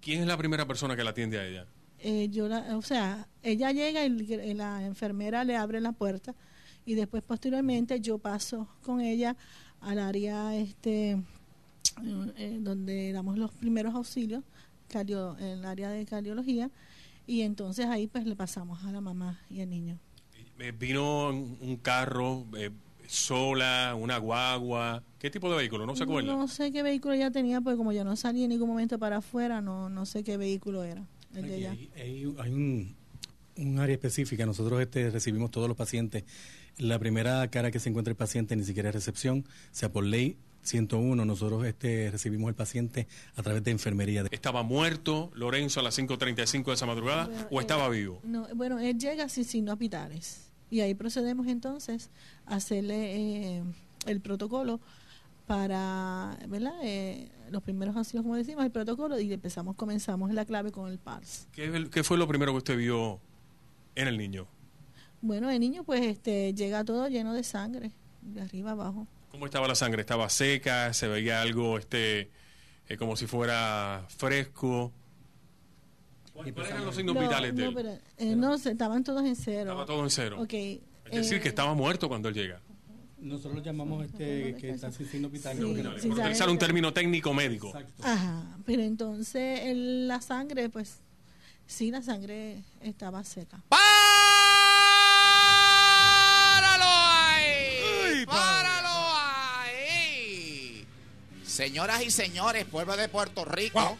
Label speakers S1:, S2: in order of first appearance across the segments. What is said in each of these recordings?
S1: ¿Quién es la primera persona que la atiende a ella?
S2: Eh, yo o sea, ella llega y la enfermera le abre la puerta y después posteriormente yo paso con ella al área este eh, donde damos los primeros auxilios, el área de cardiología y entonces ahí pues le pasamos a la mamá y al niño.
S1: Eh, vino un carro, sola, una guagua. ¿Qué tipo de vehículo? ¿No se acuerda?
S2: No sé qué vehículo ella tenía, porque como yo no salí en ningún momento para afuera, no, no sé qué vehículo era. Hay,
S1: un, área específica. Nosotros este, recibimos todos los pacientes. La primera cara que se encuentra el paciente ni siquiera es recepción. sea, por ley 101, nosotros este, recibimos el paciente a través de enfermería. ¿Estaba muerto Lorenzo a las 5.35 de esa madrugada o estaba eh, vivo? No,
S2: bueno, él llega sin hospitales. Y ahí procedemos entonces a hacerle eh, el protocolo para ¿verdad? Eh, los primeros asilos, como decimos, el protocolo, y empezamos, comenzamos la clave con el PALS.
S1: ¿Qué, ¿Qué, fue lo primero que usted vio en el niño?
S2: Bueno, el niño pues este llega todo lleno de sangre, de arriba abajo.
S1: ¿Cómo estaba la sangre? ¿Estaba seca? ¿Se veía algo este eh, como si fuera fresco? ¿Cuáles eran los signos no, vitales No, pero,
S2: eh, no, estaban todos en cero. Estaba todos en cero. Okay. Es decir, que
S1: eh, estaba muerto cuando él llega. Nosotros lo llamamos este, que está sin signos vitales. por utilizar un término técnico médico. Exacto.
S2: Ajá, pero entonces la sangre, pues sí, la sangre estaba seca. ¡Páralo
S3: ahí! ¡Páralo
S1: ahí!
S3: Señoras y señores, pueblo de Puerto Rico.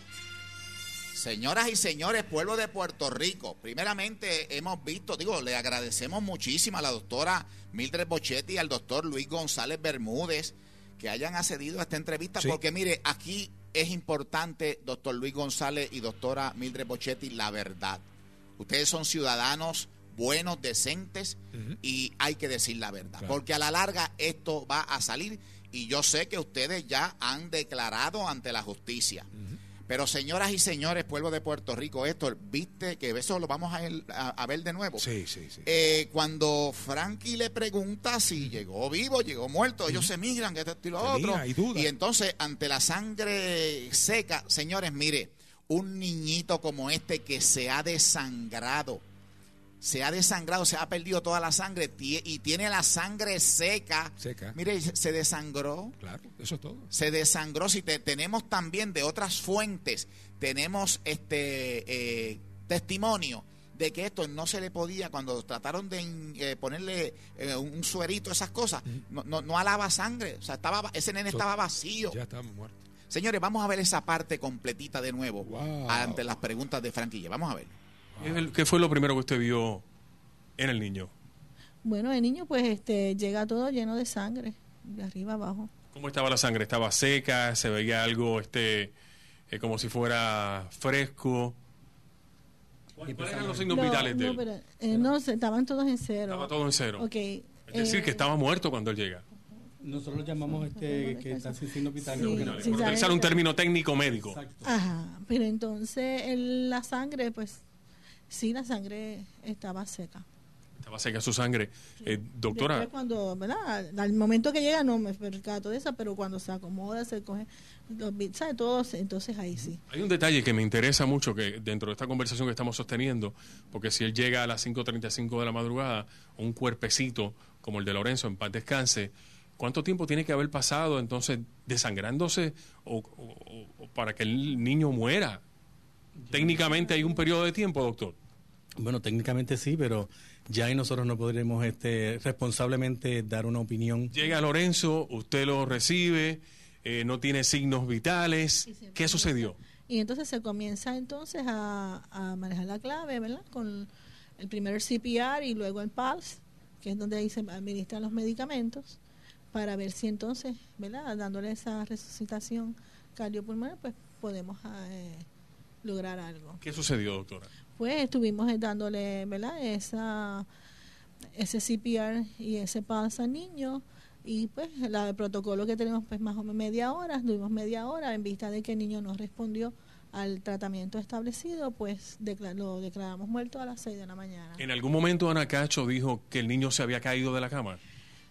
S3: Señoras y señores, pueblo de Puerto Rico, primeramente hemos visto, digo, le agradecemos muchísimo a la doctora Mildred Bochetti y al doctor Luis González Bermúdez que hayan accedido a esta entrevista, porque mire, aquí es importante, doctor Luis González y doctora Mildred Bochetti, la verdad. Ustedes son ciudadanos buenos, decentes, y hay que decir la verdad, porque a la larga esto va a salir y yo sé que ustedes ya han declarado ante la justicia. Pero señoras y señores, pueblo de Puerto Rico, esto viste que eso lo vamos a, ver de nuevo. Sí, sí, sí. Eh, cuando Frankie le pregunta si llegó vivo, llegó muerto, ellos se migran, que esto y lo otro. y entonces, ante la sangre seca, señores, mire, un niñito como este que se ha desangrado se ha desangrado, se ha perdido toda la sangre y tiene la sangre seca. Seca. Mire, se desangró. Claro, eso es todo. Se desangró. Si te, tenemos también de otras fuentes, tenemos este eh, testimonio de que esto no se le podía, cuando trataron de eh, ponerle eh, un suerito, esas cosas, no, no, alaba sangre. O sea, estaba, ese nene estaba
S1: vacío. Ya estaba muerto
S3: Señores, vamos a ver esa parte completita de nuevo ante las preguntas de Franquilla. Vamos a ver.
S1: ¿Qué fue lo primero que usted vio en el niño?
S2: Bueno, el niño pues este llega todo lleno de sangre, de arriba abajo.
S1: ¿Cómo estaba la sangre? ¿Estaba seca? ¿Se veía algo este eh, como si fuera fresco? ¿Cuáles eran los signos no, vitales pero,
S2: eh, estaban todos en cero. Estaba todo en cero. Okay. Es decir, que
S1: eh, estaba muerto cuando él llega. Nosotros lo llamamos este, que está sin signos vitales. Sí, utilizar un término técnico médico. Exacto.
S2: Ajá, pero entonces la sangre pues sí la sangre estaba seca.
S1: Estaba seca su sangre. Eh, doctora.
S2: cuando, ¿verdad? Al momento que llega no me percato de esa, pero cuando se acomoda, se coge, los, de Todos, entonces ahí sí.
S1: Hay un detalle que me interesa mucho que dentro de esta conversación que estamos sosteniendo, porque si él llega a las 5.35 de la madrugada, un cuerpecito como el de Lorenzo, en paz descanse, ¿cuánto tiempo tiene que haber pasado entonces desangrándose o para que el niño muera? técnicamente hay un periodo de tiempo, doctor. Bueno, técnicamente sí, pero ya ahí nosotros no podremos este, responsablemente dar una opinión. Llega Lorenzo, usted lo recibe, eh, no tiene signos vitales. ¿Qué sucedió?
S2: Y entonces se comienza entonces a, manejar la clave, ¿verdad? Con el primer el CPR y luego el PALS, que es donde ahí se administran los medicamentos, para ver si entonces, ¿verdad? Dándole esa resucitación cardiopulmonar, pues podemos... Eh, lograr algo. ¿Qué
S1: sucedió, doctora?
S2: Pues estuvimos eh, dándole, ¿verdad? Esa, ese CPR y ese paso al niño y pues la, el protocolo que tenemos pues más o menos media hora, tuvimos media hora en vista de que el niño no respondió al tratamiento establecido, pues lo declaramos muerto a las 6 de la mañana.
S1: ¿En algún momento Ana Cacho dijo que el niño se había caído de la cama?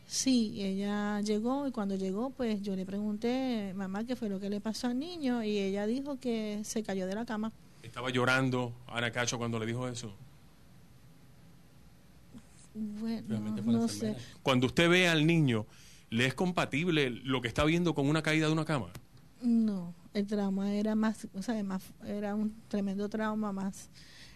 S2: Sí, ella llegó y cuando llegó, pues yo le pregunté, mamá, ¿qué fue lo que le pasó al niño? Y ella dijo que se cayó de la cama.
S1: ¿Estaba llorando Ana Cacho cuando le dijo eso?
S2: Bueno, no sé.
S1: Cuando usted ve al niño, ¿le es compatible lo que está viendo con una caída de una cama?
S2: No, el trauma era más, o sea, era un tremendo trauma más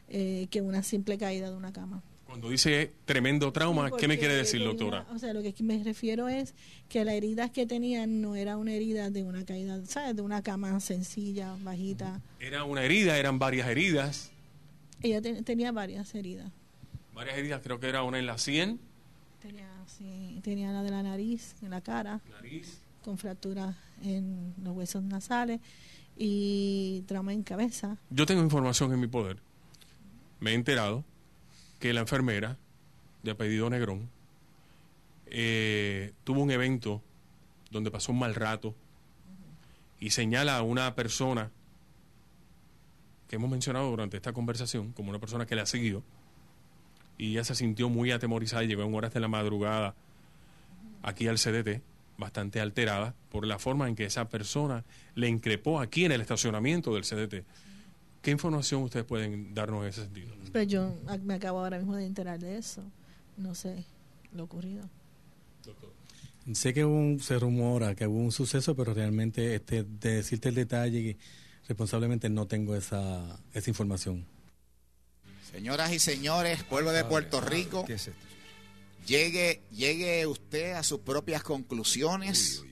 S2: eh, que una simple caída de una cama.
S1: Cuando dice tremendo trauma, ¿qué me quiere decir, doctora?
S2: O sea, lo que me refiero es que la herida que tenía no era una herida de una caída, ¿sabes? De una cama sencilla, bajita.
S1: Era una herida, eran varias heridas.
S2: Ella tenía varias heridas.
S1: Varias heridas, creo que era una en la sien.
S2: Tenía, sí, tenía la de la nariz, en la cara. Con fracturas en los huesos nasales y trauma en cabeza.
S1: Yo tengo información en mi poder. Me he enterado que la enfermera, de apellido Negrón, eh, tuvo un evento donde pasó un mal rato y señala a una persona que hemos mencionado durante esta conversación como una persona que la ha seguido y ella se sintió muy atemorizada y llegó en horas de la madrugada aquí al CDT bastante alterada por la forma en que esa persona le increpó aquí en el estacionamiento del CDT ¿Qué información ustedes pueden darnos en ese sentido?
S2: Pues yo me acabo ahora mismo de enterar de eso. No sé lo ocurrido.
S1: Sé que un, se rumora que hubo un suceso, pero realmente este, de decirte el detalle, responsablemente no tengo esa, esa información.
S3: Señoras y señores, pueblo de Puerto Rico, llegue, llegue usted a sus propias conclusiones.